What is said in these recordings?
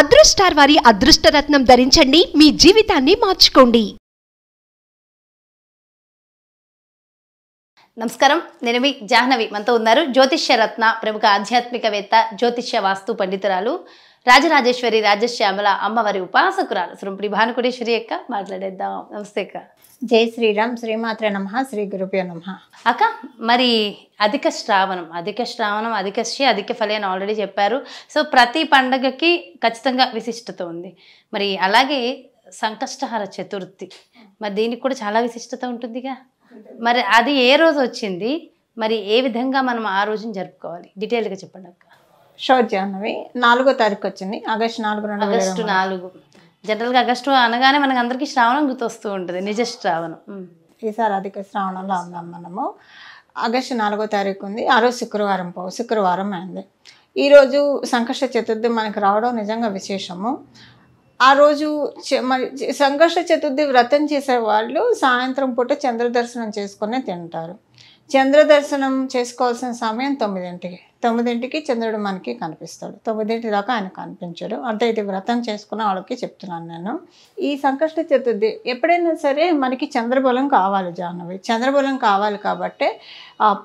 అదృష్టార్ వారి అదృష్టరత్నం ధరించండి మీ జీవితాన్ని మార్చుకోండి నమస్కారం నేను మీ జాహ్నవి మనతో ఉన్నారు జ్యోతిష్య రత్న ప్రముఖ ఆధ్యాత్మికవేత్త జ్యోతిష్య వాస్తు పండితురాలు రాజరాజేశ్వరి రాజశ్యామల అమ్మవారి ఉపాసకురాలు శ్రీ భానుకుడేశ్వరి అక్క మాట్లాడేద్దాం నమస్తే అక్క జై శ్రీరామ్ శ్రీమాత్ర నమ శ్రీ గురుభ్యో నమ అక్క మరి అధిక శ్రావణం అధిక శ్రావణం అధిక శ్రీ అధిక ఫలి అని ఆల్రెడీ చెప్పారు సో ప్రతి పండగకి ఖచ్చితంగా విశిష్టత ఉంది మరి అలాగే సంకష్టహార చతుర్థి మరి దీనికి కూడా చాలా విశిష్టత ఉంటుందిగా మరి అది ఏ రోజు వచ్చింది మరి ఏ విధంగా మనం ఆ రోజుని జరుపుకోవాలి డీటెయిల్గా చెప్పండి అక్క షోర్ జాహ్నవి నాలుగో తారీఖు వచ్చింది ఆగస్టు నాలుగు రెండు ఆగస్టు నాలుగు జనరల్గా ఆగస్టు అనగానే మనకు అందరికీ శ్రావణం గుర్తొస్తూ ఉంటుంది నిజ శ్రావణం ఈసారి అధిక శ్రావణంలో ఉన్నాం మనము ఆగస్టు నాలుగో తారీఖు ఉంది ఆ రోజు శుక్రవారం పో శుక్రవారం అయింది ఈరోజు సంకష్ట చతుర్థి మనకు రావడం నిజంగా విశేషము ఆ రోజు మరి సంకష్ట చతుర్థి వ్రతం చేసే వాళ్ళు సాయంత్రం పూట చంద్రదర్శనం చేసుకునే తింటారు చంద్రదర్శనం చేసుకోవాల్సిన సమయం తొమ్మిదింటికి తొమ్మిదింటికి చంద్రుడు మనకి కనిపిస్తాడు తొమ్మిదింటి దాకా ఆయన కనిపించాడు అంటే ఇది వ్రతం చేసుకున్న వాళ్ళకి చెప్తున్నాను నేను ఈ సంకష్ట చతుర్థి ఎప్పుడైనా సరే మనకి చంద్రబలం కావాలి జాహ్నవి చంద్రబలం కావాలి కాబట్టి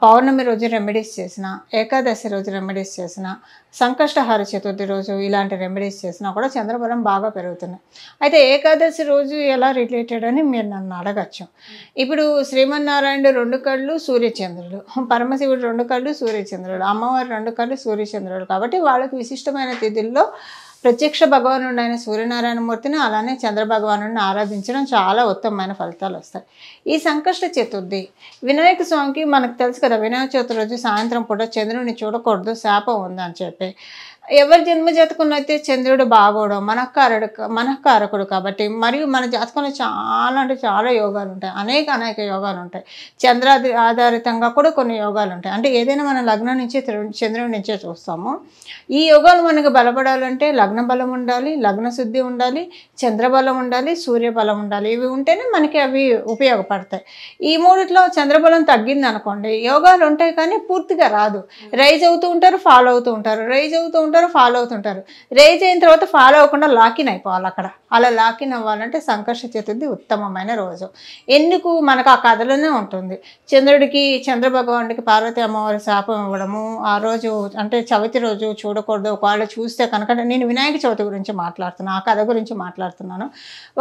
పౌర్ణమి రోజు రెమెడీస్ చేసిన ఏకాదశి రోజు రెమెడీస్ చేసిన సంకష్టహార చతుర్థి రోజు ఇలాంటి రెమెడీస్ చేసినా కూడా చంద్రబలం బాగా పెరుగుతున్నాయి అయితే ఏకాదశి రోజు ఎలా రిలేటెడ్ అని మీరు నన్ను అడగచ్చు ఇప్పుడు శ్రీమన్నారాయణుడు రెండు కళ్ళు సూర్యచంద్రుడు పరమశివుడు రెండు కళ్ళు సూర్యచంద్రుడు అమ్మవారు రెండు కళ్ళు సూర్యచంద్రుడు కాబట్టి వాళ్ళకి విశిష్టమైన తిథుల్లో ప్రత్యక్ష భగవానుడు అయిన సూర్యనారాయణమూర్తిని అలానే చంద్రభగవానుడిని ఆరాధించడం చాలా ఉత్తమమైన ఫలితాలు వస్తాయి ఈ సంకష్ట చతుర్థి వినాయక స్వామికి మనకు తెలుసు కదా వినాయక చవితి రోజు సాయంత్రం పూట చంద్రుడిని చూడకూడదు శాపం ఉందని చెప్పి ఎవరి జన్మ జాతకంలో అయితే చంద్రుడు బాగోవడం మనకారుడు మనకారకుడు కాబట్టి మరియు మన జాతకంలో చాలా అంటే చాలా యోగాలు ఉంటాయి అనేక అనేక యోగాలు ఉంటాయి చంద్ర ఆధారితంగా కూడా కొన్ని యోగాలు ఉంటాయి అంటే ఏదైనా మన లగ్నం నుంచి చంద్రుడి నుంచే చూస్తాము ఈ యోగాలు మనకు బలపడాలంటే లగ్న బలం ఉండాలి లగ్న శుద్ధి ఉండాలి చంద్రబలం ఉండాలి సూర్యబలం ఉండాలి ఇవి ఉంటేనే మనకి అవి ఉపయోగపడతాయి ఈ మూడిట్లో చంద్రబలం తగ్గింది అనుకోండి యోగాలు ఉంటాయి కానీ పూర్తిగా రాదు రైజ్ అవుతూ ఉంటారు ఫాలో అవుతూ ఉంటారు రైజ్ అవుతూ ఉంటారు ఉంటారు ఫాలో అవుతుంటారు రేజ్ అయిన తర్వాత ఫాలో అవ్వకుండా లాకిన్ అయిపోవాలి అక్కడ అలా లాకిన్ అవ్వాలంటే సంకర్ష చతుర్థి ఉత్తమమైన రోజు ఎందుకు మనకు ఆ కథలోనే ఉంటుంది చంద్రుడికి చంద్రభగవానుడికి పార్వతి అమ్మవారి శాపం ఇవ్వడము ఆ రోజు అంటే చవితి రోజు చూడకూడదు ఒకవేళ చూస్తే కనుక నేను వినాయక చవితి గురించి మాట్లాడుతున్నాను ఆ కథ గురించి మాట్లాడుతున్నాను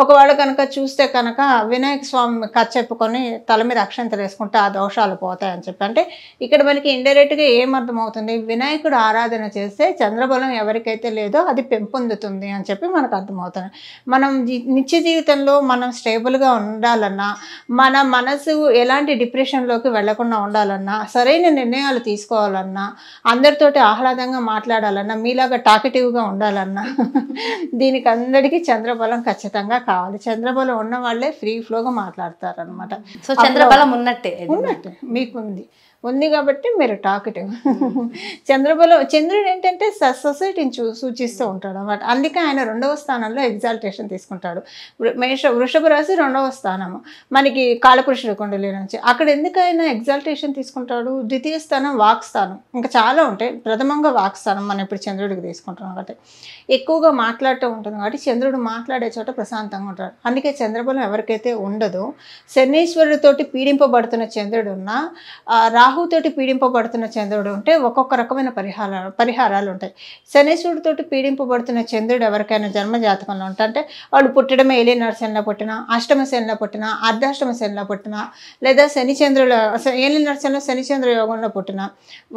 ఒకవేళ కనుక చూస్తే కనుక వినాయక స్వామి కథ చెప్పుకొని తల మీద అక్షంతలు వేసుకుంటే ఆ దోషాలు పోతాయని చెప్పి అంటే ఇక్కడ మనకి ఇండైరెక్ట్గా ఏం అర్థమవుతుంది వినాయకుడు ఆరాధన చేస్తే చంద్ర చంద్రబలం ఎవరికైతే లేదో అది పెంపొందుతుంది అని చెప్పి మనకు అర్థమవుతుంది మనం నిత్య జీవితంలో మనం స్టేబుల్గా ఉండాలన్నా మన మనసు ఎలాంటి డిప్రెషన్లోకి వెళ్లకుండా ఉండాలన్నా సరైన నిర్ణయాలు తీసుకోవాలన్నా అందరితోటి ఆహ్లాదంగా మాట్లాడాలన్నా మీలాగా టాకెటివ్గా ఉండాలన్నా దీనికి అందరికీ చంద్రబలం ఖచ్చితంగా కావాలి చంద్రబలం ఉన్న వాళ్ళే ఫ్రీ ఫ్లోగా మాట్లాడతారు అనమాట సో చంద్రబలం ఉన్నట్టే ఉన్నట్టే మీకుంది ఉంది కాబట్టి మీరు టాకెటివ్ చంద్రబలం చంద్రుడు ఏంటంటే సొసైటీని చూ సూచిస్తూ ఉంటాడు అనమాట అందుకే ఆయన రెండవ స్థానంలో ఎగ్జాల్టేషన్ తీసుకుంటాడు మేష వృషభ రాశి రెండవ స్థానము మనకి కాళపురుషుడు కొండలి నుంచి అక్కడ ఎందుకు ఆయన ఎగ్జాల్టేషన్ తీసుకుంటాడు ద్వితీయ స్థానం వాక్ స్థానం ఇంకా చాలా ఉంటాయి ప్రథమంగా వాక్ స్థానం మనం ఇప్పుడు చంద్రుడికి తీసుకుంటాం కాబట్టి ఎక్కువగా మాట్లాడుతూ ఉంటుంది కాబట్టి చంద్రుడు మాట్లాడే చోట ప్రశాంతంగా ఉంటాడు అందుకే చంద్రబలం ఎవరికైతే ఉండదో శనీశ్వరుడితోటి పీడింపబడుతున్న చంద్రుడు రా రాహుతోటి పీడింపబడుతున్న చంద్రుడు ఉంటే ఒక్కొక్క రకమైన పరిహారాలు పరిహారాలు ఉంటాయి శనేశ్వరుడితోటి పీడింపబడుతున్న చంద్రుడు ఎవరికైనా జన్మ జాతకంలో ఉంటా అంటే వాళ్ళు పుట్టడమే ఏలినాడు నరసేనలో పుట్టిన అష్టమ శనిలో పుట్టిన అర్ధాష్టమ శనిలో పుట్టిన లేదా శనిచంద్రుల ఏలినాడు శనిలో శనిచంద్ర యోగంలో పుట్టిన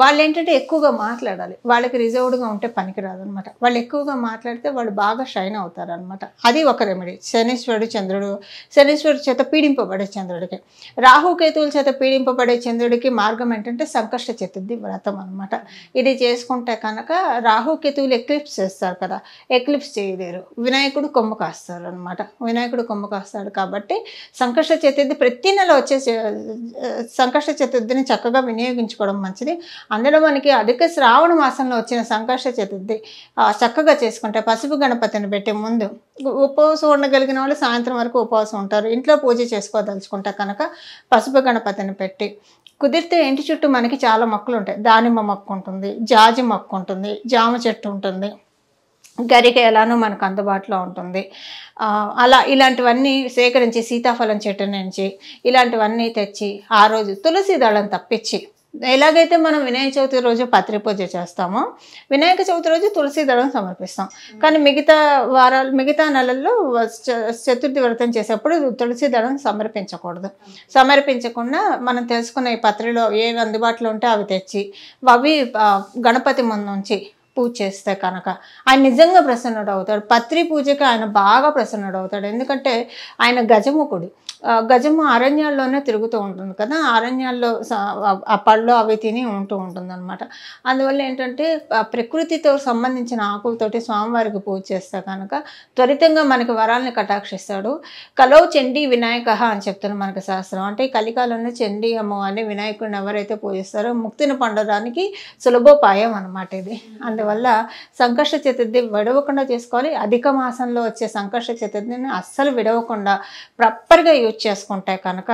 వాళ్ళు ఏంటంటే ఎక్కువగా మాట్లాడాలి వాళ్ళకి రిజర్వ్డ్గా ఉంటే పనికిరాదు అనమాట వాళ్ళు ఎక్కువగా మాట్లాడితే వాళ్ళు బాగా షైన్ అవుతారు అనమాట అది ఒక రెమెడీ శనీశ్వరుడు చంద్రుడు శనేశ్వరుడు చేత పీడింపబడే చంద్రుడికి రాహుకేతువుల చేత పీడింపబడే చంద్రుడికి మార్గ మార్గం ఏంటంటే సంకష్ట చతుర్థి వ్రతం అనమాట ఇది చేసుకుంటే కనుక రాహుకేతువులు ఎక్లిప్స్ చేస్తారు కదా ఎక్లిప్స్ చేయలేరు వినాయకుడు కొమ్మ కాస్తారు అనమాట వినాయకుడు కొమ్మ కాస్తాడు కాబట్టి సంకష్ట చతుర్థి ప్రతి నెల వచ్చే సంకష్ట చతుర్థిని చక్కగా వినియోగించుకోవడం మంచిది అందులో మనకి అధిక శ్రావణ మాసంలో వచ్చిన సంకష్ట చతుర్థి చక్కగా చేసుకుంటే పసుపు గణపతిని పెట్టే ముందు ఉపవాసం ఉండగలిగిన వాళ్ళు సాయంత్రం వరకు ఉపవాసం ఉంటారు ఇంట్లో పూజ చేసుకోదలుచుకుంటే కనుక పసుపు గణపతిని పెట్టి కుదిరితే ఇంటి చుట్టూ మనకి చాలా మొక్కలు ఉంటాయి దానిమ్మ మొక్క ఉంటుంది జాజి మొక్క ఉంటుంది జామ చెట్టు ఉంటుంది గరిక ఎలానో మనకు అందుబాటులో ఉంటుంది అలా ఇలాంటివన్నీ సేకరించి సీతాఫలం చెట్టు నుంచి ఇలాంటివన్నీ తెచ్చి ఆ రోజు తులసి దళం తప్పించి ఎలాగైతే మనం వినాయక చవితి రోజు పత్రి పూజ చేస్తామో వినాయక చవితి రోజు తులసి దళం సమర్పిస్తాం కానీ మిగతా వారాలు మిగతా నెలల్లో చతుర్థి వ్రతం చేసేప్పుడు తులసి దళం సమర్పించకూడదు సమర్పించకుండా మనం తెలుసుకున్న ఈ పత్రిలో ఏవి అందుబాటులో ఉంటే అవి తెచ్చి అవి గణపతి ముందు నుంచి పూజ చేస్తే కనుక ఆయన నిజంగా ప్రసన్నుడు అవుతాడు పత్రి పూజకి ఆయన బాగా ప్రసన్నుడు అవుతాడు ఎందుకంటే ఆయన గజముఖుడు గజము అరణ్యాల్లోనే తిరుగుతూ ఉంటుంది కదా అరణ్యాల్లో ఆ పళ్ళు అవి తిని ఉంటూ ఉంటుంది అనమాట అందువల్ల ఏంటంటే ప్రకృతితో సంబంధించిన ఆకులతోటి స్వామివారికి పూజ చేస్తే కనుక త్వరితంగా మనకి వరాలని కటాక్షిస్తాడు కలో చండీ వినాయక అని చెప్తున్న మనకి శాస్త్రం అంటే కలికాలంలో చండీ అమ్మ అని వినాయకుడిని ఎవరైతే పూజిస్తారో ముక్తిని పండడానికి సులభోపాయం అనమాట ఇది అందువల్ల వల్ల సంకష్ట చతుర్థి విడవకుండా చేసుకోవాలి అధిక మాసంలో వచ్చే సంకష్ట చతుర్థిని అస్సలు విడవకుండా ప్రాపర్గా యూజ్ చేసుకుంటే కనుక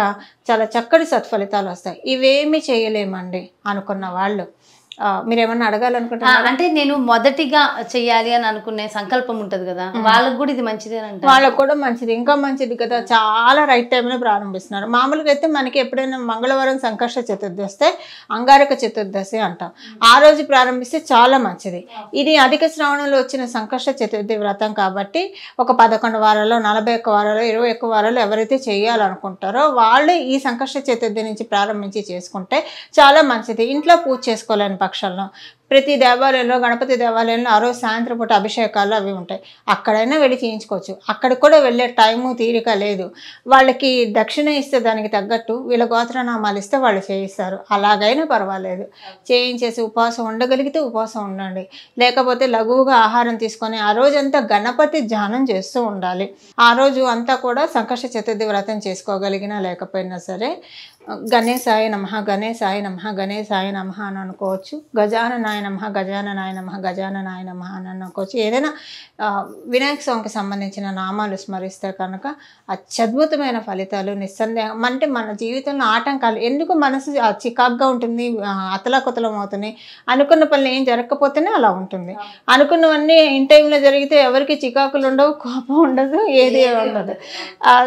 చాలా చక్కటి సత్ఫలితాలు వస్తాయి ఇవేమీ చేయలేమండి అనుకున్న వాళ్ళు మీరు ఏమన్నా అడగాలనుకుంటున్నారు అంటే నేను మొదటిగా చెయ్యాలి అని అనుకునే సంకల్పం ఉంటది కదా వాళ్ళకి కూడా ఇది మంచిదే అంటే వాళ్ళకి కూడా మంచిది ఇంకా మంచిది కదా చాలా రైట్ టైంలో ప్రారంభిస్తున్నారు మామూలుగా అయితే మనకి ఎప్పుడైనా మంగళవారం సంకర్ష చతుర్దశి వస్తే అంగారక చతుర్దశి అంటాం ఆ రోజు ప్రారంభిస్తే చాలా మంచిది ఇది అధిక శ్రావణంలో వచ్చిన సంకర్ష చతుర్థి వ్రతం కాబట్టి ఒక పదకొండు వారాల్లో నలభై ఒక్క వారాల్లో ఇరవై ఒక్క వారాలు ఎవరైతే చేయాలనుకుంటారో వాళ్ళు ఈ సంకర్ష చతుర్థి నుంచి ప్రారంభించి చేసుకుంటే చాలా మంచిది ఇంట్లో పూజ చేసుకోవాలని పక్షాలను ప్రతి దేవాలయంలో గణపతి దేవాలయంలో ఆ రోజు సాయంత్రం పూట అభిషేకాలు అవి ఉంటాయి అక్కడైనా వెళ్ళి చేయించుకోవచ్చు అక్కడికి కూడా వెళ్ళే టైము తీరిక లేదు వాళ్ళకి దక్షిణ ఇస్తే దానికి తగ్గట్టు వీళ్ళ గోత్రనామాలు ఇస్తే వాళ్ళు చేయిస్తారు అలాగైనా పర్వాలేదు చేయించేసి ఉపవాసం ఉండగలిగితే ఉపవాసం ఉండండి లేకపోతే లఘువుగా ఆహారం తీసుకొని ఆ రోజంతా గణపతి ధ్యానం చేస్తూ ఉండాలి ఆ రోజు అంతా కూడా సంకష్ట చతుర్థి వ్రతం చేసుకోగలిగినా లేకపోయినా సరే గణేశాయ నమ గణేశాయ నమ గణేశాయ నమ అని అనుకోవచ్చు గజాననాయ నమ గజాననాయ నమ గజాననాయ నమ అని అనుకోవచ్చు ఏదైనా వినాయక స్వామికి సంబంధించిన నామాలు స్మరిస్తే కనుక అత్యద్భుతమైన ఫలితాలు నిస్సందేహం అంటే మన జీవితంలో ఆటంకాలు ఎందుకు మనసు చికాగ్గా ఉంటుంది అతలాకుతలం అవుతున్నాయి అనుకున్న పనులు ఏం జరగకపోతేనే అలా ఉంటుంది అనుకున్నవన్నీ ఇన్ టైంలో జరిగితే ఎవరికి చికాకులు ఉండవు కోపం ఉండదు ఏది ఉండదు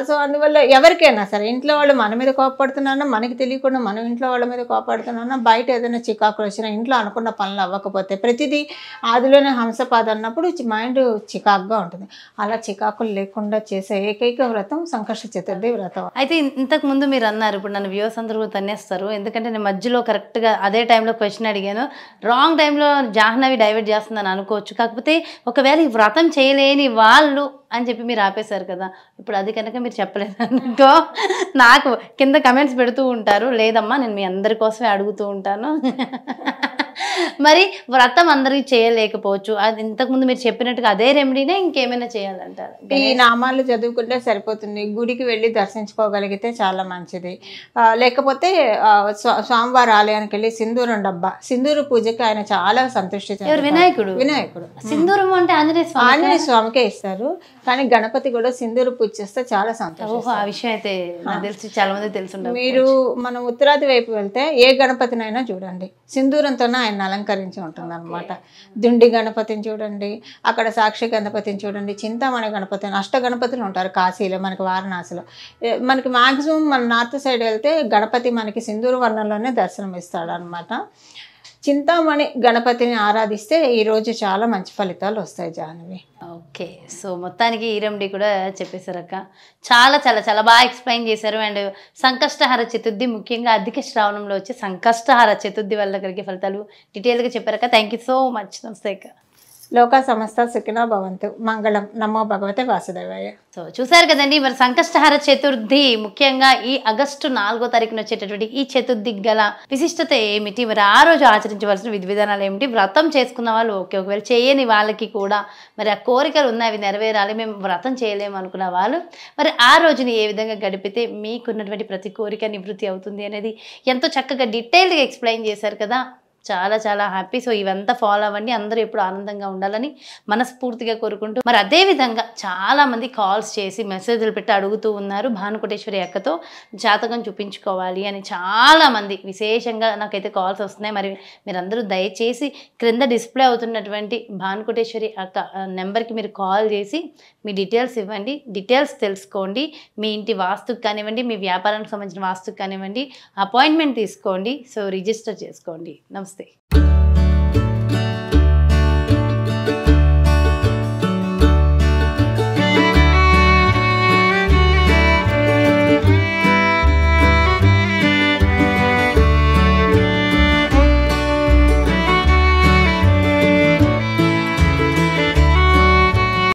సో అందువల్ల ఎవరికైనా సరే ఇంట్లో వాళ్ళు మన మీద కోపడుతున్నారు మనకి తెలియకుండా మనం ఇంట్లో వాళ్ళ మీద కోపాడుతున్నా బయట ఏదైనా చికాకులు వచ్చినా ఇంట్లో అనుకున్న పనులు అవ్వకపోతే ప్రతిదీ ఆదిలోనే హంసపాద అన్నప్పుడు మైండ్ చికాకుగా ఉంటుంది అలా చికాకులు లేకుండా చేసే ఏకైక వ్రతం సంకర్ష చతుర్థి వ్రతం అయితే ఇంతకు ముందు మీరు అన్నారు ఇప్పుడు నన్ను వ్యూహ సందర్భం తన్నేస్తారు ఎందుకంటే నేను మధ్యలో కరెక్ట్గా అదే టైంలో క్వశ్చన్ అడిగాను రాంగ్ టైంలో జాహ్నవి డైవర్ట్ చేస్తుందని అనుకోవచ్చు కాకపోతే ఒకవేళ ఈ వ్రతం చేయలేని వాళ్ళు అని చెప్పి మీరు ఆపేశారు కదా ఇప్పుడు అది కనుక మీరు చెప్పలేదు అనుకో నాకు కింద కమెంట్స్ పెడుతూ ఉంటారు లేదమ్మా నేను మీ అందరి కోసమే అడుగుతూ ఉంటాను మరి వ్రతం అందరికీ చేయలేకపోవచ్చు అది ఇంతకుముందు మీరు చెప్పినట్టుగా అదే రెమెడీనే ఇంకేమైనా చేయాలంటారు ఈ నామాలు చదువుకుంటే సరిపోతుంది గుడికి వెళ్ళి దర్శించుకోగలిగితే చాలా మంచిది లేకపోతే స్వామివారి ఆలయానికి వెళ్ళి సింధూరం డబ్బా సింధూరు పూజకి ఆయన చాలా సంతృష్టి వినాయకుడు వినాయకుడు సింధూరం అంటే ఆంజనేయ స్వామి ఆంజనేయ స్వామికే ఇస్తారు కానీ గణపతి కూడా సింధూరు పూజ చేస్తే చాలా సంతోషం ఆ విషయం అయితే తెలిసి చాలా మంది తెలుసు మీరు మనం ఉత్తరాది వైపు వెళ్తే ఏ గణపతినైనా చూడండి సింధూరంతోనే ఆయన అలంకరించి ఉంటుందన్నమాట దుండి గణపతిని చూడండి అక్కడ సాక్షి గణపతిని చూడండి చింతామణి గణపతిని అష్ట గణపతులు ఉంటారు కాశీలో మనకి వారణాసిలో మనకి మాక్సిమం మన నార్త్ సైడ్ వెళ్తే గణపతి మనకి సింధూర వర్ణంలోనే దర్శనం ఇస్తాడు అనమాట చింతామణి గణపతిని ఆరాధిస్తే ఈరోజు చాలా మంచి ఫలితాలు వస్తాయి జాహ్నవి ఓకే సో మొత్తానికి ఈ రెమెడీ కూడా చెప్పేశారు అక్క చాలా చాలా చాలా బాగా ఎక్స్ప్లెయిన్ చేశారు అండ్ సంకష్టహార చతుర్థి ముఖ్యంగా అధిక శ్రావణంలో వచ్చి సంకష్టహార చతుర్థి వల్ల కలిగే ఫలితాలు డీటెయిల్గా చెప్పారక్క థ్యాంక్ యూ సో మచ్ నమస్తే అక్క లోక సమస్త సుఖినో భవంతు మంగళం నమో భగవతే వాసుదేవయ్య సో చూసారు కదండి మరి సంకష్టహార చతుర్థి ముఖ్యంగా ఈ ఆగస్టు నాలుగో తారీఖున వచ్చేటటువంటి ఈ చతుర్థి గల విశిష్టత ఏమిటి మరి ఆ రోజు ఆచరించవలసిన విధి విధానాలు ఏమిటి వ్రతం చేసుకున్న వాళ్ళు ఓకే ఒకవేళ చేయని వాళ్ళకి కూడా మరి ఆ కోరికలు ఉన్నాయి అవి నెరవేరాలి మేము వ్రతం చేయలేము అనుకున్న వాళ్ళు మరి ఆ రోజుని ఏ విధంగా గడిపితే మీకున్నటువంటి ప్రతి కోరిక నివృత్తి అవుతుంది అనేది ఎంతో చక్కగా డీటెయిల్డ్గా ఎక్స్ప్లెయిన్ చేశారు కదా చాలా చాలా హ్యాపీ సో ఇవంతా ఫాలో అవ్వండి అందరూ ఎప్పుడు ఆనందంగా ఉండాలని మనస్ఫూర్తిగా కోరుకుంటూ మరి అదేవిధంగా చాలామంది కాల్స్ చేసి మెసేజ్లు పెట్టి అడుగుతూ ఉన్నారు భానుకోటేశ్వరి అక్కతో జాతకం చూపించుకోవాలి అని చాలామంది విశేషంగా నాకైతే కాల్స్ వస్తున్నాయి మరి మీరందరూ దయచేసి క్రింద డిస్ప్లే అవుతున్నటువంటి భానుకోటేశ్వరి అక్క నెంబర్కి మీరు కాల్ చేసి మీ డీటెయిల్స్ ఇవ్వండి డీటెయిల్స్ తెలుసుకోండి మీ ఇంటి వాస్తుకు కానివ్వండి మీ వ్యాపారానికి సంబంధించిన వాస్తుకు కానివ్వండి అపాయింట్మెంట్ తీసుకోండి సో రిజిస్టర్ చేసుకోండి నమస్తే Namastê.